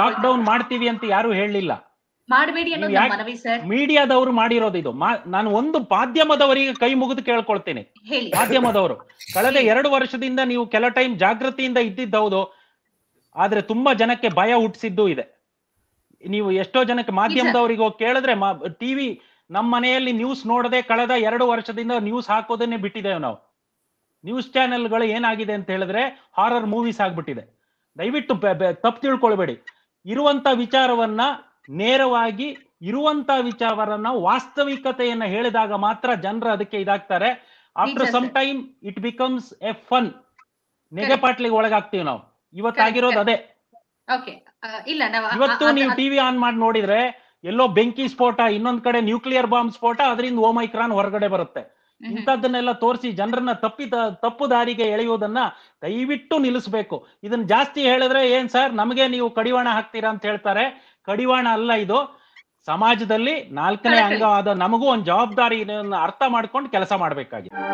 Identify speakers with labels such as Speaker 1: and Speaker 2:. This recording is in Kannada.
Speaker 1: ಲಾಕ್ ಡೌನ್ ಮಾಡ್ತೀವಿ ಅಂತ ಯಾರು ಹೇಳಲಿಲ್ಲ ಮೀಡಿಯಾದವರು ಮಾಡಿರೋದು ಇದು ನಾನು ಒಂದು ಮಾಧ್ಯಮದವರಿಗೆ ಕೈ ಮುಗಿದು ಕೇಳ್ಕೊಳ್ತೇನೆ ಮಾಧ್ಯಮದವರು ಕಳೆದ ಎರಡು ವರ್ಷದಿಂದ ನೀವು ಕೆಲ ಟೈಮ್ ಜಾಗೃತಿಯಿಂದ ಇದ್ದಿದ್ದೌದು ಆದ್ರೆ ತುಂಬಾ ಜನಕ್ಕೆ ಭಯ ಹುಟ್ಟಿಸಿದ್ದು ಇದೆ ನೀವು ಎಷ್ಟೋ ಜನಕ್ಕೆ ಮಾಧ್ಯಮದವರಿಗೆ ಹೋಗಿ ಕೇಳಿದ್ರೆ ಟಿವಿ ನಮ್ಮ ಮನೆಯಲ್ಲಿ ನ್ಯೂಸ್ ನೋಡದೆ ಕಳೆದ ಎರಡು ವರ್ಷದಿಂದ ನ್ಯೂಸ್ ಹಾಕೋದನ್ನೇ ಬಿಟ್ಟಿದ್ದೇವೆ ನಾವು ನ್ಯೂಸ್ ಚಾನೆಲ್ಗಳು ಏನಾಗಿದೆ ಅಂತ ಹೇಳಿದ್ರೆ ಹಾರರ್ ಮೂವೀಸ್ ಆಗ್ಬಿಟ್ಟಿದೆ ದಯವಿಟ್ಟು ತಪ್ಪು ತಿಳ್ಕೊಳ್ಬೇಡಿ ಇರುವಂತ ವಿಚಾರವನ್ನ ನೇರವಾಗಿ ಇರುವಂತ ವಿಚಾರವನ್ನ ವಾಸ್ತವಿಕತೆಯನ್ನ ಹೇಳಿದಾಗ ಮಾತ್ರ ಜನರು ಅದಕ್ಕೆ ಇದಾಗ್ತಾರೆ after some time it becomes a fun ನೆಗೆ ಪಾಟ್ಲಿಗೆ ಒಳಗಾಗ್ತೀವಿ ನಾವು ಇವತ್ತಾಗಿರೋದು ಅದೇ
Speaker 2: ಇವತ್ತು ನೀವು ಟಿವಿ
Speaker 1: ಆನ್ ಮಾಡಿ ನೋಡಿದ್ರೆ ಎಲ್ಲೋ ಬೆಂಕಿ ಸ್ಫೋಟ ಇನ್ನೊಂದ್ ಕಡೆ ನ್ಯೂಕ್ಲಿಯರ್ ಬಾಂಬ್ ಸ್ಫೋಟ ಅದರಿಂದ ಓಮೈಕ್ರಾನ್ ಹೊರಗಡೆ ಬರುತ್ತೆ ಇಂಥದ್ದನ್ನೆಲ್ಲ ತೋರಿಸಿ ಜನರನ್ನ ತಪ್ಪಿ ತಪ್ಪು ದಾರಿಗೆ ಎಳೆಯುವುದನ್ನ ದಯವಿಟ್ಟು ನಿಲ್ಲಿಸಬೇಕು ಇದನ್ನ ಜಾಸ್ತಿ ಹೇಳಿದ್ರೆ ಏನ್ ಸರ್ ನಮಗೆ ನೀವು ಕಡಿವಾಣ ಹಾಕ್ತೀರಾ ಅಂತ ಹೇಳ್ತಾರೆ ಕಡಿವಾಣ ಅಲ್ಲ ಇದು ಸಮಾಜದಲ್ಲಿ ನಾಲ್ಕನೇ ಅಂಗ ಆದ ನಮಗೂ ಒಂದು ಜವಾಬ್ದಾರಿ ಅರ್ಥ ಮಾಡ್ಕೊಂಡು ಕೆಲಸ ಮಾಡ್ಬೇಕಾಗಿದೆ